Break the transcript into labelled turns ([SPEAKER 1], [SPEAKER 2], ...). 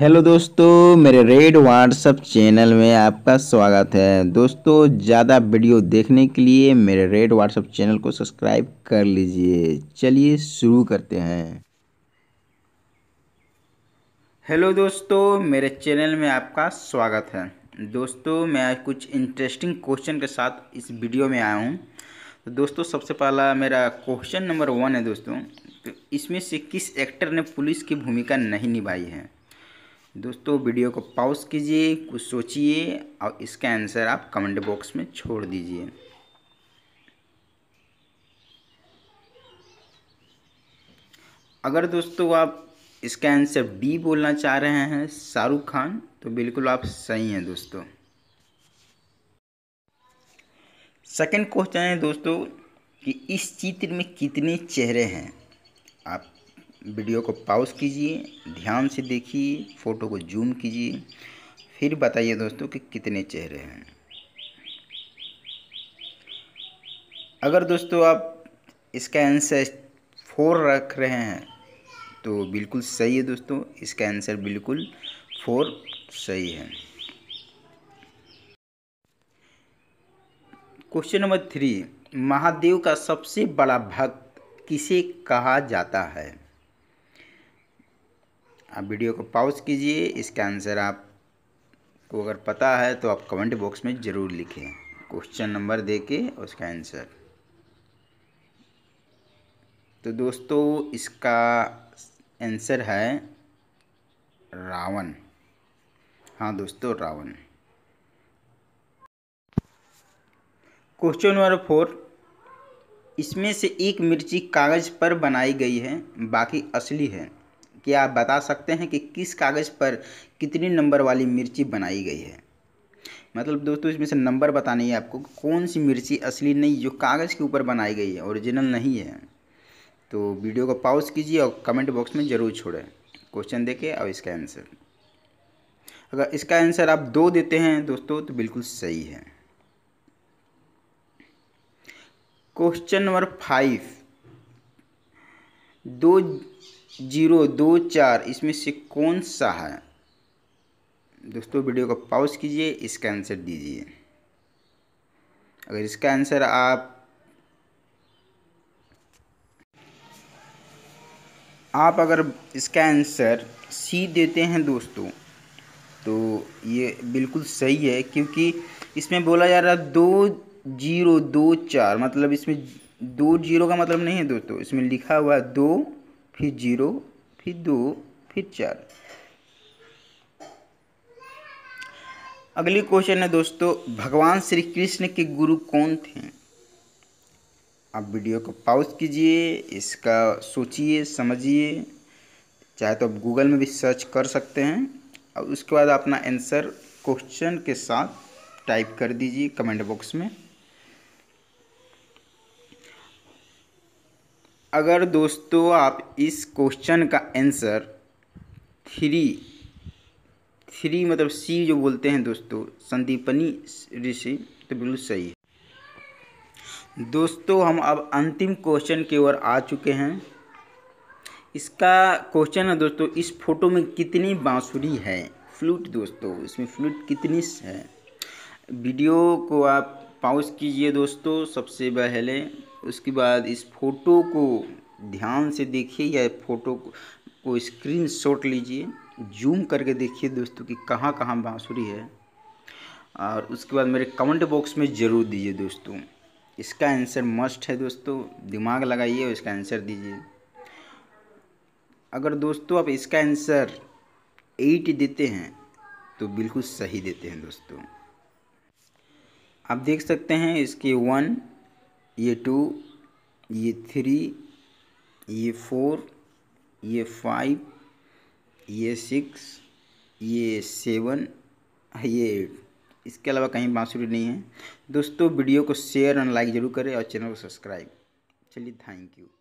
[SPEAKER 1] hello दोस्तों मेरे red WhatsApp channel में आपका स्वागत है दोस्तों ज़्यादा वीडियो देखने के लिए मेरे रेड व्हाट्सअप चैनल को सब्सक्राइब कर लीजिए चलिए शुरू करते हैं हेलो दोस्तों मेरे चैनल में आपका स्वागत है दोस्तों मैं आज कुछ इंटरेस्टिंग क्वेश्चन के साथ इस वीडियो में आया हूँ तो दोस्तों सबसे पहला मेरा क्वेश्चन नंबर वन है दोस्तों तो इसमें से किस एक्टर ने पुलिस की भूमिका नहीं निभाई है दोस्तों वीडियो को पॉज कीजिए कुछ सोचिए और इसका आंसर आप कमेंट बॉक्स में छोड़ दीजिए अगर दोस्तों आप इसका आंसर बी बोलना चाह रहे हैं शाहरुख खान तो बिल्कुल आप सही हैं दोस्तों सेकंड क्वेश्चन है दोस्तों कि इस चित्र में कितने चेहरे हैं आप वीडियो को पॉज कीजिए ध्यान से देखिए फ़ोटो को जूम कीजिए फिर बताइए दोस्तों कि कितने चेहरे हैं अगर दोस्तों आप इसका आंसर फोर रख रहे हैं तो बिल्कुल सही है दोस्तों इसका आंसर बिल्कुल फोर सही है क्वेश्चन नंबर थ्री महादेव का सबसे बड़ा भक्त किसे कहा जाता है आप वीडियो को पॉज कीजिए इसका आंसर आप को अगर पता है तो आप कमेंट बॉक्स में ज़रूर लिखें क्वेश्चन नंबर दे के उसका आंसर तो दोस्तों इसका आंसर है रावण हाँ दोस्तों रावण क्वेश्चन नंबर फोर इसमें से एक मिर्ची कागज़ पर बनाई गई है बाकी असली है क्या आप बता सकते हैं कि किस कागज़ पर कितनी नंबर वाली मिर्ची बनाई गई है मतलब दोस्तों इसमें से नंबर बतानी है आपको कौन सी मिर्ची असली नहीं जो कागज़ के ऊपर बनाई गई है ओरिजिनल नहीं है तो वीडियो को पॉज कीजिए और कमेंट बॉक्स में ज़रूर छोड़ें क्वेश्चन देखे और इसका आंसर अगर इसका आंसर आप दो देते हैं दोस्तों तो बिल्कुल सही है क्वेश्चन नंबर फाइव दो जीरो दो चार इसमें से कौन सा है दोस्तों वीडियो को पॉज कीजिए इसका आंसर दीजिए अगर इसका आंसर आप आप अगर इसका आंसर सी देते हैं दोस्तों तो ये बिल्कुल सही है क्योंकि इसमें बोला जा रहा दो जीरो दो चार मतलब इसमें दो जीरो का मतलब नहीं है दोस्तों इसमें लिखा हुआ है दो फिर जीरो फिर दो फिर चार अगली क्वेश्चन है दोस्तों भगवान श्री कृष्ण के गुरु कौन थे आप वीडियो को पॉज कीजिए इसका सोचिए समझिए चाहे तो आप गूगल में भी सर्च कर सकते हैं और उसके बाद अपना आंसर क्वेश्चन के साथ टाइप कर दीजिए कमेंट बॉक्स में अगर दोस्तों आप इस क्वेश्चन का आंसर थ्री थ्री मतलब सी जो बोलते हैं दोस्तों संदीपनी ऋषि तो बिल्कुल सही है दोस्तों हम अब अंतिम क्वेश्चन की ओर आ चुके हैं इसका क्वेश्चन है दोस्तों इस फोटो में कितनी बांसुरी है फ्लूट दोस्तों इसमें फ्लूट कितनी है वीडियो को आप पाउस कीजिए दोस्तों सबसे पहले उसके बाद इस फोटो को ध्यान से देखिए या फोटो को स्क्रीन शॉट लीजिए जूम करके देखिए दोस्तों कि कहाँ कहाँ बाँसुरी है और उसके बाद मेरे कमेंट बॉक्स में ज़रूर दीजिए दोस्तों इसका आंसर मस्ट है दोस्तों दिमाग लगाइए और इसका आंसर दीजिए अगर दोस्तों आप इसका आंसर एट देते हैं तो बिल्कुल सही देते हैं दोस्तों आप देख सकते हैं इसके वन ये टू ये थ्री ये फोर ये फाइव ये सिक्स ये सेवन ये एट इसके अलावा कहीं बांसुरी नहीं है दोस्तों वीडियो को शेयर एंड लाइक ज़रूर करें और चैनल को सब्सक्राइब चलिए थैंक यू